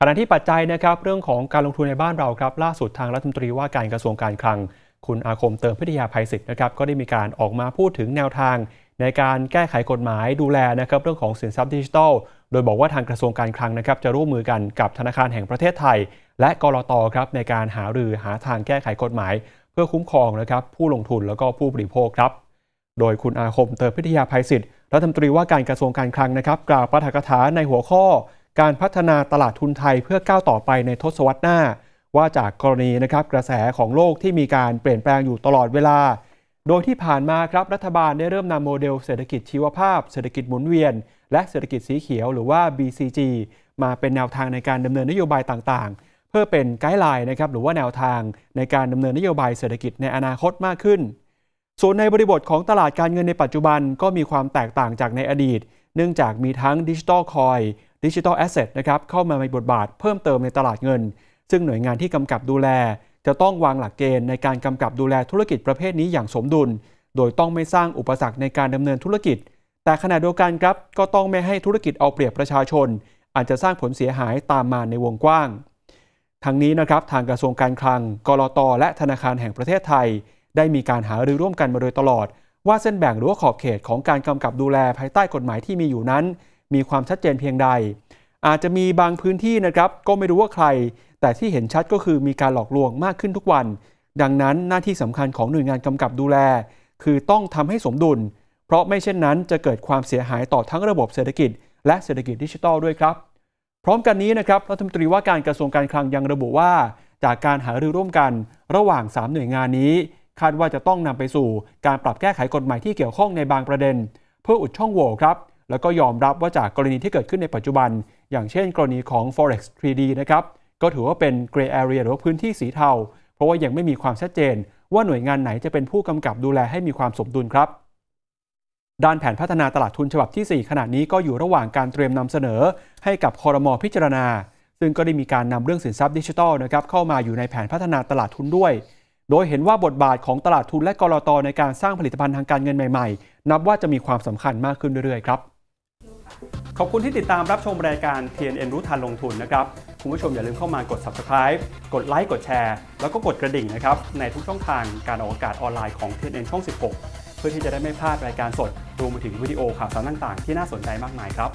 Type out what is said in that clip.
ขณะที่ปัจจัยนะครับเรื่องของการลงทุนในบ้านเราครับล่าสุดทางรัฐมนตรีว่าการกระทรวงการคลัง คุณอาคมเติมพิทยาภัยศิษย์นะครับก็ได้มีการออกมาพูดถึงแนวทาง ในการแก้ไขกฎหมายดูแลนะครับ เรื่องของสินทรัพย์ดิจิทัลโดยบอกว่าทางกระทรวงการคลังนะครับจะร่วมมือกันกับธนาคารแห่งประเทศไทย และกรอตครับในการหารือหาทางแก้ไขกฎหมาย เพื่อคุ้มครองนะครับผู้ลงทุนแล้วก็ผู้บริโภคครับ โดยคุณอาคมเติมพิทยาภัยศิษย์รัฐมนตรีว่าการกระทรวงการคลังนะครับกล่าวปราฐกถาในหัวข้อการพัฒนาตลาดทุนไทยเพื่อก้าวต่อไปในทศวรรษหน้า ว่าจากกรณีนะครับกระแสของโลกที่มีการเปลี่ยนแปลงอยู่ตลอดเวลา โดยที่ผ่านมาครับรัฐบาลได้เริ่มนำโมเดลเศรษฐกิจชีวภาพ เศรษฐกิจหมุนเวียน และเศรษฐกิจสีเขียวหรือว่า BCG มาเป็นแนวทางในการดำเนินนโยบายต่างๆ เพื่อเป็นไกด์ไลน์นะครับหรือว่าแนวทางในการดำเนินนโยบายเศรษฐกิจในอนาคตมากขึ้น ส่วนในบริบทของตลาดการเงินในปัจจุบันก็มีความแตกต่างจากในอดีต เนื่องจากมีทั้งดิจิตอลคอยดิจิทัลแอสเซทนะครับเข้ามามีบทบาทเพิ่มเติมในตลาดเงิน ซึ่งหน่วยงานที่กำกับดูแล จะต้องวางหลักเกณฑ์ ในการกำกับดูแลธุรกิจประเภทนี้อย่างสมดุล โดยต้องไม่สร้างอุปสรรคในการดำเนินธุรกิจ แต่ขณะเดียวกันครับก็ต้องไม่ให้ธุรกิจเอาเปรียบประชาชนอาจจะสร้างผลเสียหายตามมาในวงกว้าง ทั้งนี้นะครับทางกระทรวงการคลังกรอตและธนาคารแห่งประเทศไทย ได้มีการหารือร่วมกันมาโดยตลอด ว่าเส้นแบ่งหรือว่าขอบเขตของการกำกับดูแลภายใต้กฎหมายที่มีอยู่นั้นมีความชัดเจนเพียงใด อาจจะมีบางพื้นที่นะครับ ก็ไม่รู้ว่าใคร แต่ที่เห็นชัดก็คือมีการหลอกลวงมากขึ้นทุกวัน ดังนั้นหน้าที่สำคัญของหน่วยงานกำกับดูแล คือต้องทำให้สมดุล เพราะไม่เช่นนั้นจะเกิดความเสียหายต่อทั้งระบบเศรษฐกิจและเศรษฐกิจดิจิทัลด้วยครับ พร้อมกันนี้นะครับรัฐมนตรีว่าการกระทรวงการคลังยังระบุว่า จากการหารือร่วมกัน ระหว่าง3หน่วยงานนี้คาดว่าจะต้องนำไปสู่ การปรับแก้ไขกฎหมายที่เกี่ยวข้องในบางประเด็น เพื่ออุดช่องโหว่ครับแล้วก็ยอมรับว่าจากกรณีที่เกิดขึ้นในปัจจุบัน อย่างเช่นกรณีของ forex 3D นะครับ ก็ถือว่าเป็น gray area หรือว่าพื้นที่สีเทาเพราะว่ายังไม่มีความชัดเจน ว่าหน่วยงานไหนจะเป็นผู้กำกับดูแลให้มีความสมดุลครับ ด้านแผนพัฒนาตลาดทุนฉบับที่ 4 ขณะนี้ก็อยู่ระหว่างการเตรียมนำเสนอให้กับคอรมอพิจารณา ซึ่งก็ได้มีการนำเรื่องสินทรัพย์ดิจิทัลนะครับเข้ามาอยู่ในแผนพัฒนาตลาดทุนด้วย โดยเห็นว่าบทบาทของตลาดทุนและกรอตในการสร้างผลิตภัณฑ์ทางการเงินใหม่ๆ นับว่าจะมีความสำคัญมากขึ้นเรื่อยๆครับขอบคุณที่ติดตามรับชมรายการ TNN รู้ทันลงทุนนะครับ คุณผู้ชมอย่าลืมเข้ามากด subscribe กดไลค์กดแชร์แล้วก็กดกระดิ่งนะครับ ในทุกช่องทางการออกอากาศออนไลน์ของ TNN ช่อง 16 เพื่อที่จะได้ไม่พลาดรายการสดรวมไปถึงวิดีโอข่าวสารต่างๆ ที่น่าสนใจมากมายครับ